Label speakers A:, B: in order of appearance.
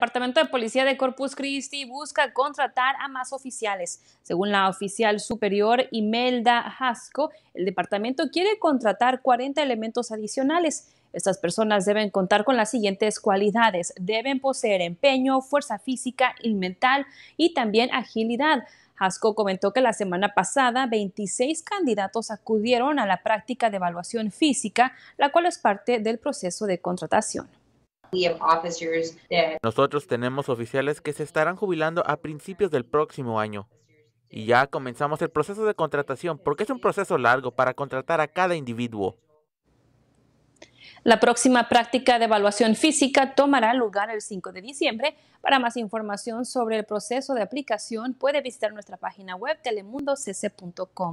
A: Departamento de Policía de Corpus Christi busca contratar a más oficiales. Según la oficial superior Imelda Hasco, el departamento quiere contratar 40 elementos adicionales. Estas personas deben contar con las siguientes cualidades. Deben poseer empeño, fuerza física y mental y también agilidad. Hasco comentó que la semana pasada 26 candidatos acudieron a la práctica de evaluación física, la cual es parte del proceso de contratación.
B: Nosotros tenemos oficiales que se estarán jubilando a principios del próximo año. Y ya comenzamos el proceso de contratación porque es un proceso largo para contratar a cada individuo.
A: La próxima práctica de evaluación física tomará lugar el 5 de diciembre. Para más información sobre el proceso de aplicación puede visitar nuestra página web telemundocc.com.